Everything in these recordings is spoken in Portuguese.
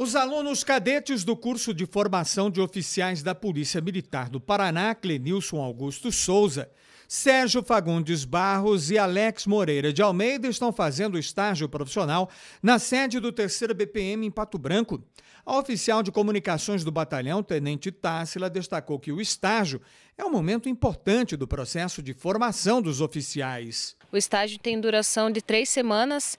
Os alunos cadetes do curso de formação de oficiais da Polícia Militar do Paraná, Clenilson Augusto Souza, Sérgio Fagundes Barros e Alex Moreira de Almeida estão fazendo estágio profissional na sede do 3 BPM em Pato Branco. A oficial de comunicações do batalhão, Tenente Tássila, destacou que o estágio é um momento importante do processo de formação dos oficiais. O estágio tem duração de três semanas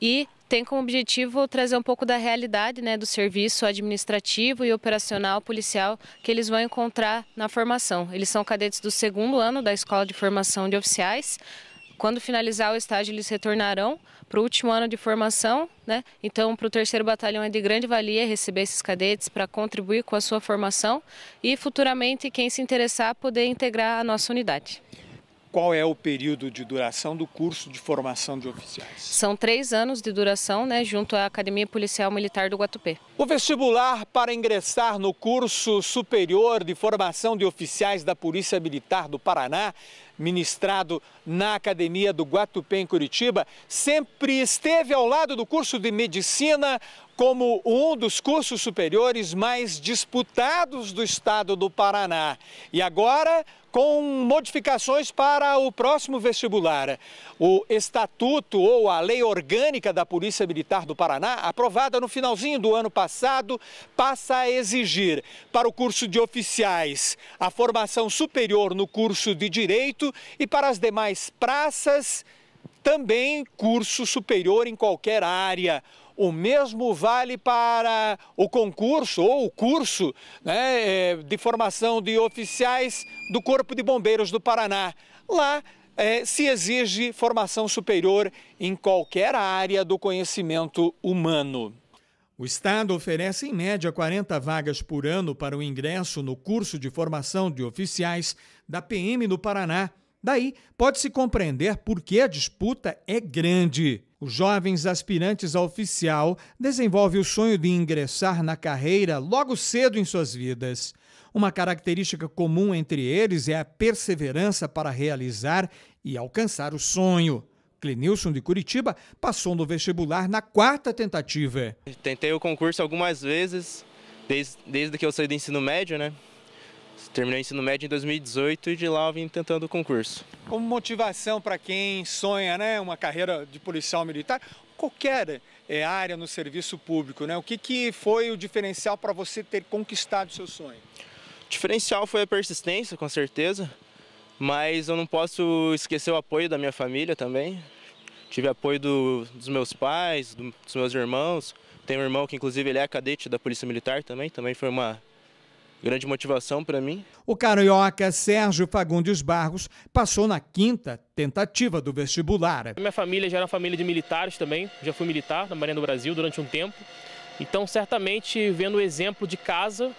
e tem como objetivo trazer um pouco da realidade né, do serviço administrativo e operacional policial que eles vão encontrar na formação. Eles são cadetes do segundo ano da Escola de Formação de Oficiais. Quando finalizar o estágio, eles retornarão para o último ano de formação, né? Então, para o terceiro batalhão é de grande valia receber esses cadetes para contribuir com a sua formação e futuramente quem se interessar poder integrar a nossa unidade qual é o período de duração do curso de formação de oficiais. São três anos de duração, né, junto à Academia Policial Militar do Guatupê. O vestibular para ingressar no curso superior de formação de oficiais da Polícia Militar do Paraná, ministrado na Academia do Guatupê em Curitiba, sempre esteve ao lado do curso de medicina, como um dos cursos superiores mais disputados do estado do Paraná. E agora, com modificações para o próximo vestibular. O estatuto ou a lei orgânica da Polícia Militar do Paraná, aprovada no finalzinho do ano passado, passa a exigir para o curso de oficiais a formação superior no curso de direito e para as demais praças também curso superior em qualquer área. O mesmo vale para o concurso ou o curso né, é, de formação de oficiais do Corpo de Bombeiros do Paraná. Lá é, se exige formação superior em qualquer área do conhecimento humano. O Estado oferece, em média, 40 vagas por ano para o ingresso no curso de formação de oficiais da PM no Paraná Daí, pode-se compreender por que a disputa é grande. Os jovens aspirantes a oficial desenvolvem o sonho de ingressar na carreira logo cedo em suas vidas. Uma característica comum entre eles é a perseverança para realizar e alcançar o sonho. Clenilson de Curitiba passou no vestibular na quarta tentativa. Tentei o concurso algumas vezes, desde, desde que eu saí do ensino médio, né? Terminei o ensino médio em 2018 e de lá eu vim tentando o concurso. Como motivação para quem sonha né, uma carreira de policial militar, qualquer é, área no serviço público, né? o que, que foi o diferencial para você ter conquistado o seu sonho? O diferencial foi a persistência, com certeza, mas eu não posso esquecer o apoio da minha família também. Tive apoio do, dos meus pais, do, dos meus irmãos. Tenho um irmão que inclusive ele é cadete da Polícia Militar também, também foi uma grande motivação para mim. O carioca Sérgio Fagundes Barros passou na quinta tentativa do vestibular. Minha família já era família de militares também, já fui militar na Marinha do Brasil durante um tempo. Então, certamente, vendo o exemplo de casa,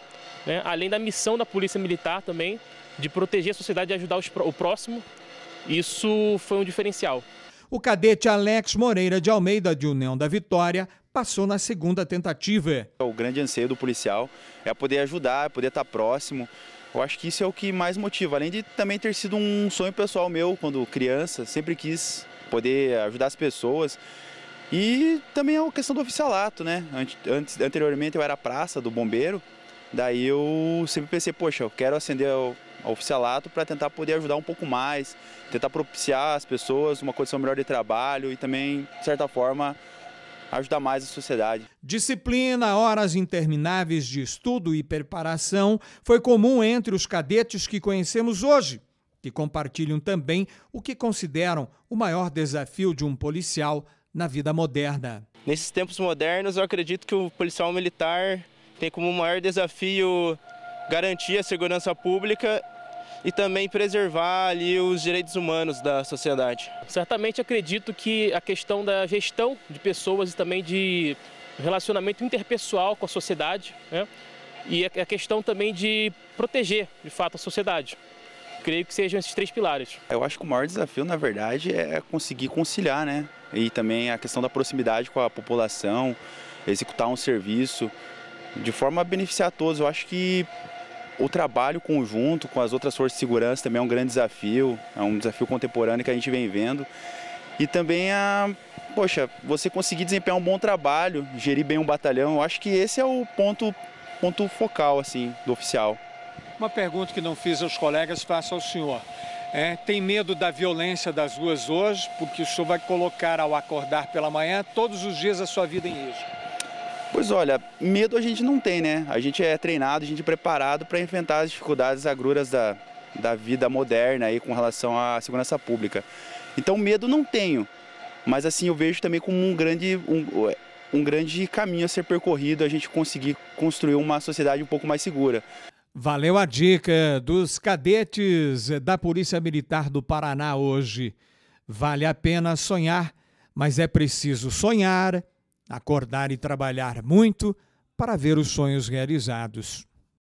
né, além da missão da Polícia Militar também, de proteger a sociedade e ajudar os, o próximo, isso foi um diferencial. O cadete Alex Moreira de Almeida, de União da Vitória, passou na segunda tentativa. O grande anseio do policial é poder ajudar, poder estar tá próximo. Eu acho que isso é o que mais motiva, além de também ter sido um sonho pessoal meu quando criança, sempre quis poder ajudar as pessoas. E também é a questão do oficialato, né? Antes, anteriormente eu era praça do bombeiro, daí eu sempre pensei, poxa, eu quero acender ao, oficialato para tentar poder ajudar um pouco mais, tentar propiciar as pessoas uma condição melhor de trabalho e também, de certa forma, ajudar mais a sociedade. Disciplina, horas intermináveis de estudo e preparação foi comum entre os cadetes que conhecemos hoje, que compartilham também o que consideram o maior desafio de um policial na vida moderna. Nesses tempos modernos, eu acredito que o policial militar tem como maior desafio garantir a segurança pública e também preservar ali os direitos humanos da sociedade. Certamente acredito que a questão da gestão de pessoas e também de relacionamento interpessoal com a sociedade, né? e a questão também de proteger, de fato, a sociedade. Creio que sejam esses três pilares. Eu acho que o maior desafio, na verdade, é conseguir conciliar, né? E também a questão da proximidade com a população, executar um serviço de forma a beneficiar todos. Eu acho que o trabalho conjunto com as outras forças de segurança também é um grande desafio, é um desafio contemporâneo que a gente vem vendo. E também a, poxa, você conseguir desempenhar um bom trabalho, gerir bem um batalhão, eu acho que esse é o ponto ponto focal assim do oficial. Uma pergunta que não fiz aos colegas, faço ao senhor. É, tem medo da violência das ruas hoje, porque o senhor vai colocar ao acordar pela manhã todos os dias a sua vida em risco. Pois olha, medo a gente não tem, né? A gente é treinado, a gente é preparado para enfrentar as dificuldades agruras da, da vida moderna aí com relação à segurança pública. Então medo não tenho, mas assim eu vejo também como um grande, um, um grande caminho a ser percorrido a gente conseguir construir uma sociedade um pouco mais segura. Valeu a dica dos cadetes da Polícia Militar do Paraná hoje. Vale a pena sonhar, mas é preciso sonhar, acordar e trabalhar muito para ver os sonhos realizados.